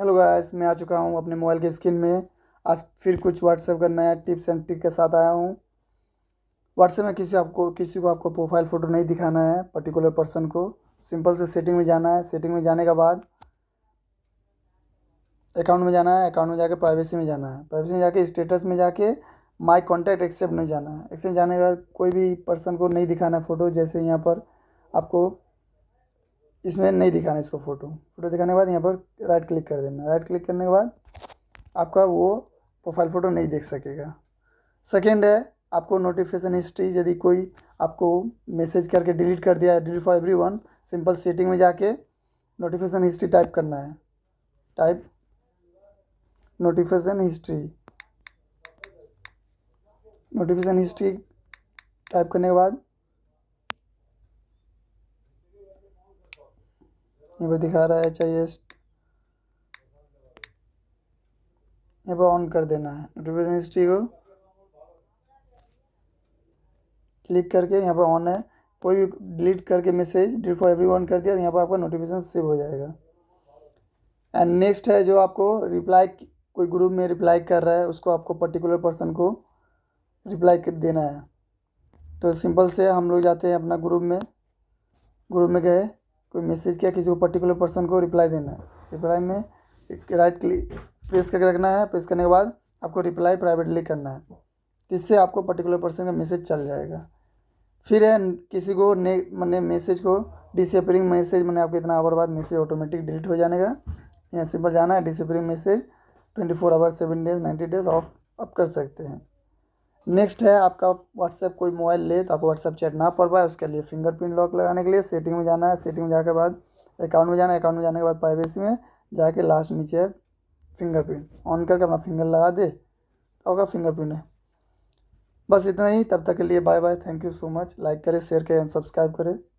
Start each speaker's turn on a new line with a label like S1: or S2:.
S1: hello guys मैं आ चुका हूँ अपने मोबाइल के स्क्रीन में आज फिर कुछ व्हाट्सएप का नया टिप्स एंड ट्रिक के साथ आया हूँ व्हाट्सएप में किसी आपको किसी को आपको प्रोफाइल फ़ोटो नहीं दिखाना है पर्टिकुलर पर्सन को सिंपल से सेटिंग में जाना है सेटिंग में जाने के बाद अकाउंट में जाना है अकाउंट में जाके प्राइवेसी में जाना है प्राइवेसी में जाके स्टेटस में जाके माई कॉन्टैक्ट एक्सेप्ट में जाना है एक्सेप्ट जाने के बाद कोई भी पर्सन को नहीं दिखाना है फ़ोटो जैसे यहाँ पर आपको इसमें नहीं दिखाना इसको फ़ोटो फ़ोटो दिखाने के बाद यहाँ पर राइट क्लिक कर देना राइट क्लिक करने के बाद आपका वो प्रोफाइल फ़ोटो नहीं देख सकेगा सेकेंड है आपको नोटिफिकेशन हिस्ट्री यदि कोई आपको मैसेज करके डिलीट कर दिया है delete for everyone simple setting में जाके नोटिफिकेशन हिस्ट्री टाइप करना है type notification history notification history type करने के बाद यहाँ पर दिखा रहा है चाहिए ये यहाँ पर ऑन कर देना है नोटिफिकेशन हिस्ट्री को क्लिक करके यहाँ पर ऑन है कोई भी डिलीट करके message delete for everyone कर दिया यहाँ पर आपका नोटिफिकेशन सेव हो जाएगा एंड नेक्स्ट है जो आपको रिप्लाई कोई ग्रुप में रिप्लाई कर रहा है उसको आपको पर्टिकुलर पर्सन को रिप्लाई कर देना है तो सिंपल से हम लोग जाते हैं अपना ग्रुप में ग्रुप में गए कोई मैसेज किया किसी को पर्टिकुलर पर्सन को रिप्लाई देना है रिप्लाई में राइट क्लिक प्रेस करके रखना है प्रेस करने के बाद आपको रिप्लाई प्राइवेटली करना है इससे आपको पर्टिकुलर पर्सन का मैसेज चल जाएगा फिर है किसी को ने मैंने मैसेज को डिसअपरिंग मैसेज मैंने आपको इतना आवर बाद मैसेज ऑटोमेटिक डिलीट हो जाने का यहाँ सिंपल जाना है disappearing message twenty four hours seven days ninety days off आप कर सकते हैं नेक्स्ट है आपका व्हाट्सएप कोई मोबाइल ले तो आप व्हाट्सएप चैट ना पड़ पाए उसके लिए फिंगरप्रिंट लॉक लगाने के लिए सेटिंग में जाना है सेटिंग में जाकर बाद अकाउंट में जाना है अकाउंट में जाने के बाद प्राइवेसी में जाके लास्ट नीचे है फिंगरप्रिंट ऑन करके अपना फिंगर लगा दे तो आपका फिंगरप्रिंट है बस इतना ही तब तक के लिए bye bye thank you so much like करें शेयर करें एंड सब्सक्राइब करें